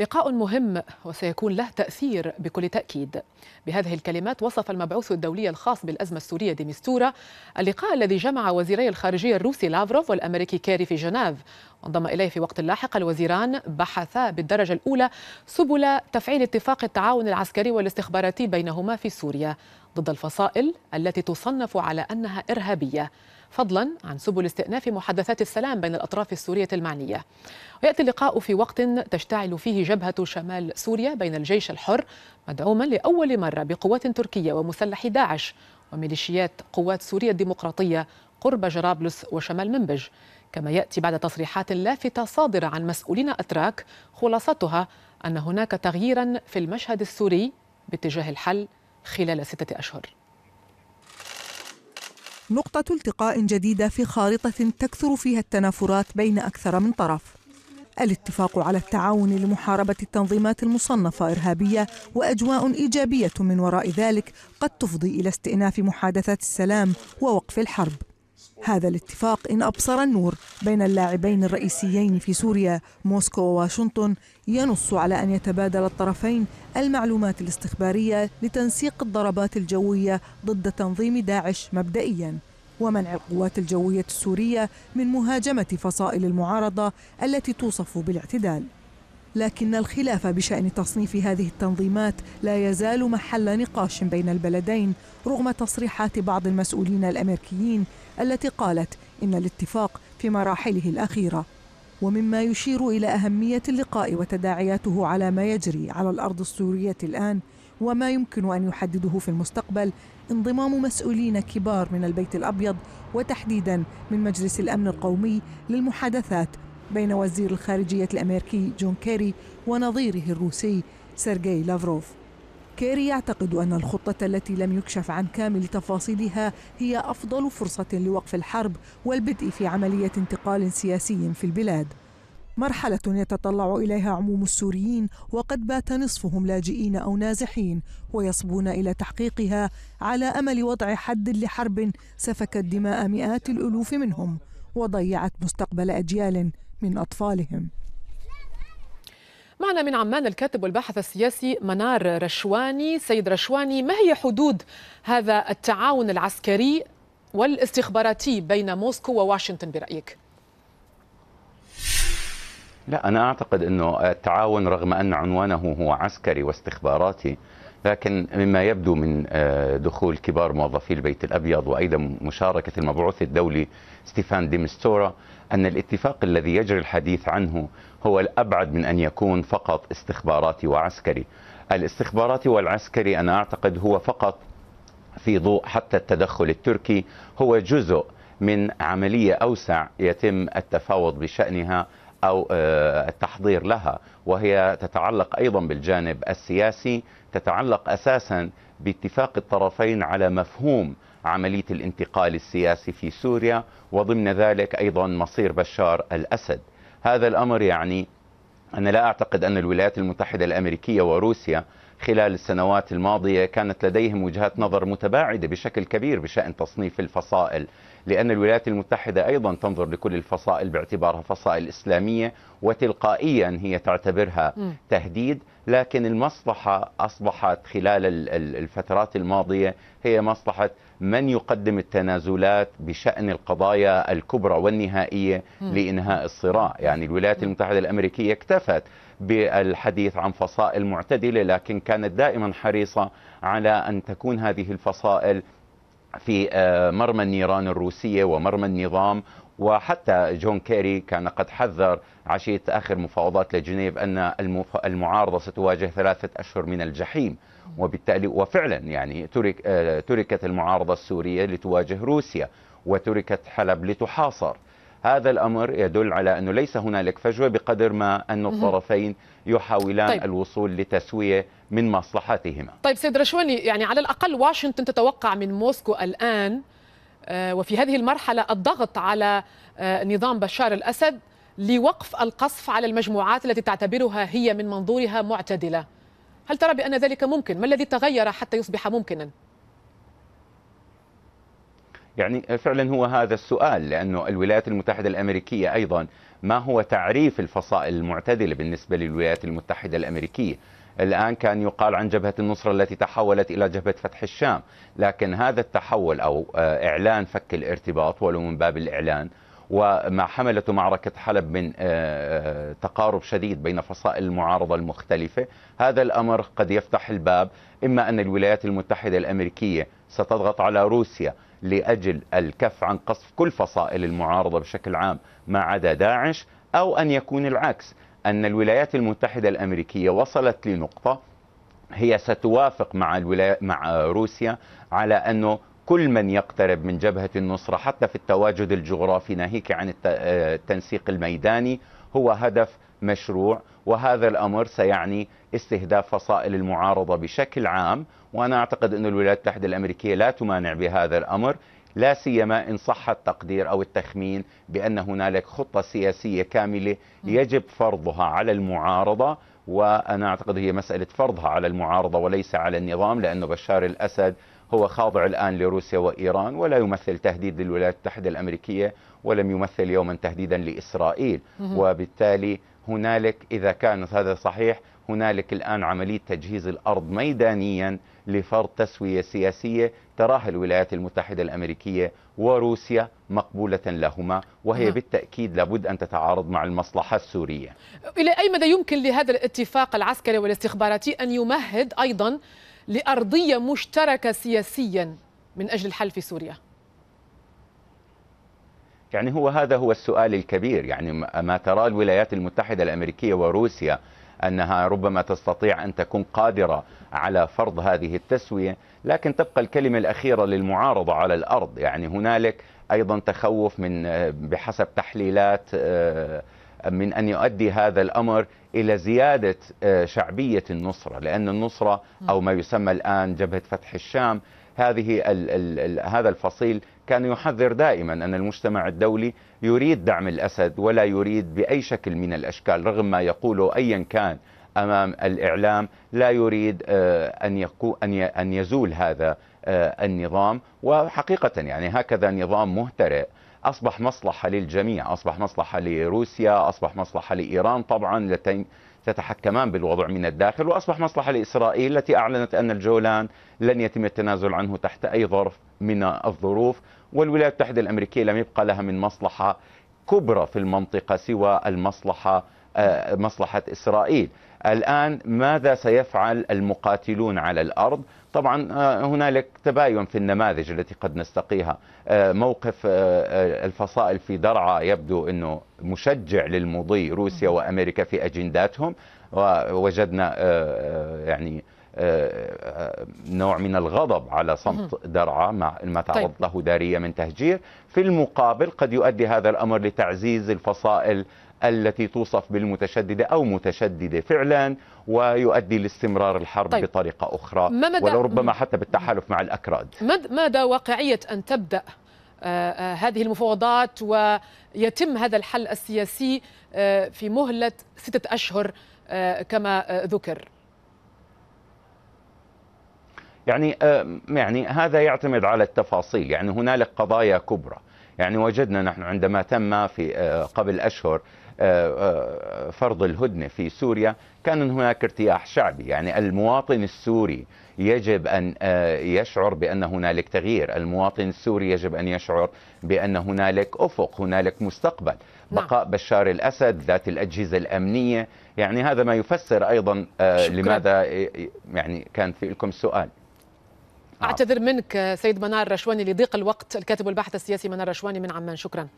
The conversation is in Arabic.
لقاء مهم وسيكون له تأثير بكل تأكيد بهذه الكلمات وصف المبعوث الدولي الخاص بالأزمة السورية ديمستورا اللقاء الذي جمع وزيري الخارجية الروسي لافروف والأمريكي كيري في جنيف وانضم إليه في وقت لاحق الوزيران بحثا بالدرجة الأولى سبل تفعيل اتفاق التعاون العسكري والاستخباراتي بينهما في سوريا ضد الفصائل التي تصنف على أنها إرهابية فضلا عن سبل استئناف محادثات السلام بين الأطراف السورية المعنية ويأتي اللقاء في وقت تشتعل فيه جبهة شمال سوريا بين الجيش الحر مدعوما لأول مرة بقوات تركية ومسلحي داعش وميليشيات قوات سوريا الديمقراطية قرب جرابلس وشمال منبج كما يأتي بعد تصريحات لافتة صادرة عن مسؤولين أتراك خلاصتها أن هناك تغييرا في المشهد السوري باتجاه الحل خلال ستة أشهر نقطة التقاء جديدة في خارطة تكثر فيها التنافرات بين أكثر من طرف الاتفاق على التعاون لمحاربة التنظيمات المصنفة إرهابية وأجواء إيجابية من وراء ذلك قد تفضي إلى استئناف محادثات السلام ووقف الحرب هذا الاتفاق إن أبصر النور بين اللاعبين الرئيسيين في سوريا موسكو وواشنطن ينص على أن يتبادل الطرفين المعلومات الاستخبارية لتنسيق الضربات الجوية ضد تنظيم داعش مبدئياً ومنع القوات الجوية السورية من مهاجمة فصائل المعارضة التي توصف بالاعتدال لكن الخلاف بشأن تصنيف هذه التنظيمات لا يزال محل نقاش بين البلدين رغم تصريحات بعض المسؤولين الأمريكيين التي قالت إن الاتفاق في مراحله الأخيرة ومما يشير إلى أهمية اللقاء وتداعياته على ما يجري على الأرض السورية الآن وما يمكن ان يحدده في المستقبل انضمام مسؤولين كبار من البيت الابيض وتحديدا من مجلس الامن القومي للمحادثات بين وزير الخارجيه الامريكي جون كيري ونظيره الروسي سيرجي لافروف. كيري يعتقد ان الخطه التي لم يكشف عن كامل تفاصيلها هي افضل فرصه لوقف الحرب والبدء في عمليه انتقال سياسي في البلاد. مرحلة يتطلع إليها عموم السوريين وقد بات نصفهم لاجئين أو نازحين ويصبون إلى تحقيقها على أمل وضع حد لحرب سفكت دماء مئات الألوف منهم وضيعت مستقبل أجيال من أطفالهم معنا من عمان الكاتب والباحث السياسي منار رشواني سيد رشواني ما هي حدود هذا التعاون العسكري والاستخباراتي بين موسكو وواشنطن برأيك؟ لا أنا أعتقد أنه التعاون رغم أن عنوانه هو عسكري واستخباراتي لكن مما يبدو من آه، دخول كبار موظفي البيت الأبيض وأيضا مشاركة المبعوث الدولي ستيفان ديمستورا أن الاتفاق الذي يجري الحديث عنه هو الأبعد من أن يكون فقط استخباراتي وعسكري الاستخباراتي والعسكري أنا أعتقد هو فقط في ضوء حتى التدخل التركي هو جزء من عملية أوسع يتم التفاوض بشأنها أو آه، التحضير لها وهي تتعلق أيضا بالجانب السياسي تتعلق أساسا باتفاق الطرفين على مفهوم عملية الانتقال السياسي في سوريا وضمن ذلك أيضا مصير بشار الأسد هذا الأمر يعني أنا لا أعتقد أن الولايات المتحدة الأمريكية وروسيا خلال السنوات الماضية كانت لديهم وجهات نظر متباعدة بشكل كبير بشأن تصنيف الفصائل لأن الولايات المتحدة أيضا تنظر لكل الفصائل باعتبارها فصائل إسلامية وتلقائيا هي تعتبرها تهديد لكن المصلحة أصبحت خلال الفترات الماضية هي مصلحة من يقدم التنازلات بشأن القضايا الكبرى والنهائية لإنهاء الصراع يعني الولايات المتحدة الأمريكية اكتفت بالحديث عن فصائل معتدلة لكن كانت دائما حريصة على أن تكون هذه الفصائل في آه، مرمى النيران الروسية ومرمى النظام وحتى جون كيري كان قد حذر عشية آخر مفاوضات لجنيف أن المعارضة ستواجه ثلاثة أشهر من الجحيم وبالتالي وفعلا يعني ترك آه، تركت المعارضة السورية لتواجه روسيا وتركت حلب لتحاصر هذا الامر يدل على انه ليس هنالك فجوه بقدر ما ان الطرفين يحاولان طيب. الوصول لتسويه من مصلحتهما. طيب سيد رشواني يعني على الاقل واشنطن تتوقع من موسكو الان آه، وفي هذه المرحلة الضغط على آه، نظام بشار الأسد لوقف القصف على المجموعات التي تعتبرها هي من منظورها معتدلة هل ترى بأن ذلك ممكن؟ ما الذي تغير حتى يصبح ممكنا؟ يعني فعلا هو هذا السؤال لأنه الولايات المتحدة الأمريكية أيضا ما هو تعريف الفصائل المعتدلة بالنسبة للولايات المتحدة الأمريكية الآن كان يقال عن جبهة النصرة التي تحولت إلى جبهة فتح الشام لكن هذا التحول أو آه، إعلان فك الارتباط ولو من باب الإعلان وما حملته معركة حلب من آه، آه، تقارب شديد بين فصائل المعارضة المختلفة هذا الأمر قد يفتح الباب إما أن الولايات المتحدة الأمريكية ستضغط على روسيا لأجل الكف عن قصف كل فصائل المعارضة بشكل عام ما عدا داعش أو أن يكون العكس أن الولايات المتحدة الأمريكية وصلت لنقطة هي ستوافق مع مع روسيا على أنه كل من يقترب من جبهة النصرة حتى في التواجد الجغرافي ناهيك عن آه، التنسيق الميداني هو هدف مشروع وهذا الأمر سيعني استهداف فصائل المعارضة بشكل عام وأنا أعتقد أن الولايات المتحدة الأمريكية لا تمانع بهذا الأمر لا سيما ان صح التقدير او التخمين بان هنالك خطه سياسيه كامله يجب فرضها على المعارضه وانا اعتقد هي مساله فرضها على المعارضه وليس على النظام لانه بشار الاسد هو خاضع الان لروسيا وايران ولا يمثل تهديد للولايات المتحده الامريكيه ولم يمثل يوما تهديدا لاسرائيل وبالتالي هنالك اذا كان هذا صحيح هنالك الآن عملية تجهيز الأرض ميدانيا لفرض تسوية سياسية تراها الولايات المتحدة الأمريكية وروسيا مقبولة لهما وهي نعم. بالتأكيد لابد أن تتعارض مع المصلحة السورية إلى أي مدى يمكن لهذا الاتفاق العسكري والاستخباراتي أن يمهد أيضا لأرضية مشتركة سياسيا من أجل الحل في سوريا؟ يعني هو هذا هو السؤال الكبير يعني ما تراه الولايات المتحدة الأمريكية وروسيا أنها ربما تستطيع أن تكون قادرة على فرض هذه التسوية لكن تبقى الكلمة الأخيرة للمعارضة على الأرض يعني هنالك أيضا تخوف من بحسب تحليلات آه، من أن يؤدي هذا الأمر إلى زيادة آه، شعبية النصرة لأن النصرة أو ما يسمى الآن جبهة فتح الشام هذه هذا الفصيل كان يحذر دائما أن المجتمع الدولي يريد دعم الأسد ولا يريد بأي شكل من الأشكال رغم ما يقوله أيا كان أمام الإعلام لا يريد آه، أن, يقو أن يزول هذا آه، النظام وحقيقة يعني هكذا نظام مهترئ أصبح مصلحة للجميع أصبح مصلحة لروسيا أصبح مصلحة لإيران طبعا التي تتحكمان بالوضع من الداخل وأصبح مصلحة لإسرائيل التي أعلنت أن الجولان لن يتم التنازل عنه تحت أي ظرف من الظروف والولايات المتحدة الأمريكية لم يبقى لها من مصلحة كبرى في المنطقة سوى المصلحة آه، مصلحة إسرائيل الآن ماذا سيفعل المقاتلون على الأرض طبعا آه، هنالك تباين في النماذج التي قد نستقيها آه، موقف الفصائل في درعا يبدو أنه مشجع للمضي روسيا وأمريكا في أجنداتهم ووجدنا يعني آه، آه، نوع من الغضب على صمت درعا مع ما تعرض طيب. له دارية من تهجير في المقابل قد يؤدي هذا الأمر لتعزيز الفصائل التي توصف بالمتشددة أو متشددة فعلا ويؤدي لاستمرار الحرب طيب. بطريقة أخرى ولربما حتى بالتحالف مع الأكراد مدى واقعية أن تبدأ آه، هذه المفاوضات ويتم هذا الحل السياسي في مهلة ستة أشهر كما ذكر يعني آه، يعني هذا يعتمد على التفاصيل يعني هنالك قضايا كبرى يعني وجدنا نحن عندما تم في آه، قبل أشهر آه، فرض الهدنة في سوريا كان هناك ارتياح شعبي يعني المواطن السوري يجب أن يشعر بأن هنالك تغيير المواطن السوري يجب أن يشعر بأن هنالك أفق هنالك مستقبل نعم. بقاء بشار الأسد ذات الأجهزة الأمنية يعني هذا ما يفسر أيضا لماذا يعني كان في لكم سؤال اعتذر منك سيد منار رشواني لضيق الوقت الكاتب والباحث السياسي منار رشواني من عمان شكرا